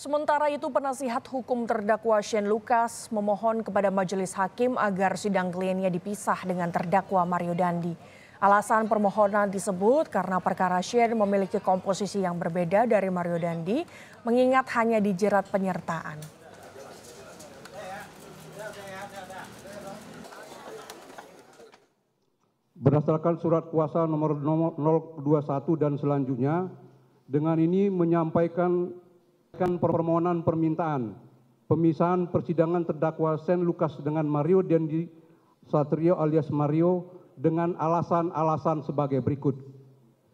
Sementara itu penasihat hukum terdakwa Shane Lucas memohon kepada majelis hakim agar sidang kliennya dipisah dengan terdakwa Mario Dandi. Alasan permohonan disebut karena perkara Shane memiliki komposisi yang berbeda dari Mario Dandi, mengingat hanya dijerat penyertaan. Berdasarkan surat kuasa nomor, nomor 021 dan selanjutnya, dengan ini menyampaikan mengajukan permohonan permintaan pemisahan persidangan terdakwa Sen Lukas dengan mario dendi satrio alias mario dengan alasan alasan sebagai berikut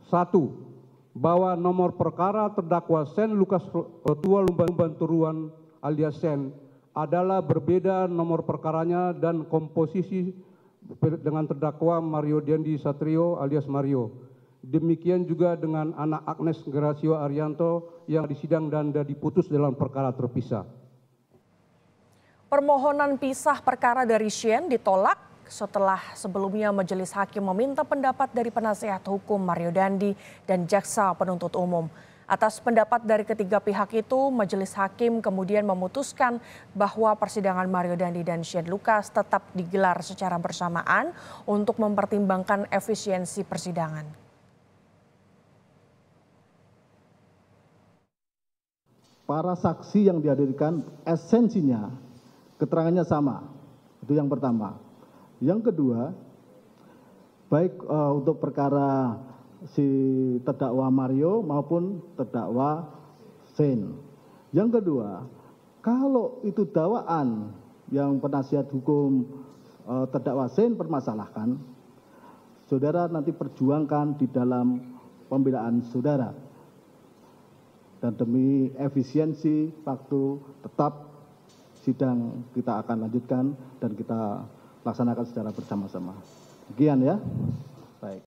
satu bahwa nomor perkara terdakwa Sen Lukas tua lumban Turuan alias Sen adalah berbeda nomor perkaranya dan komposisi dengan terdakwa Mario Dendi Satrio alias Mario demikian juga dengan anak agnes gerasio arianto yang disidang dan diputus dalam perkara terpisah. Permohonan pisah perkara dari Shen ditolak setelah sebelumnya majelis hakim meminta pendapat dari penasehat hukum Mario Dandi dan jaksa penuntut umum. Atas pendapat dari ketiga pihak itu, majelis hakim kemudian memutuskan bahwa persidangan Mario Dandi dan Shane Lucas tetap digelar secara bersamaan untuk mempertimbangkan efisiensi persidangan. para saksi yang dihadirkan esensinya keterangannya sama. Itu yang pertama. Yang kedua, baik uh, untuk perkara si terdakwa Mario maupun terdakwa Sen. Yang kedua, kalau itu dawaan yang penasihat hukum uh, terdakwa Sen permasalahkan, saudara nanti perjuangkan di dalam pembelaan saudara dan demi efisiensi waktu tetap sidang kita akan lanjutkan dan kita laksanakan secara bersama sama Sekian ya baik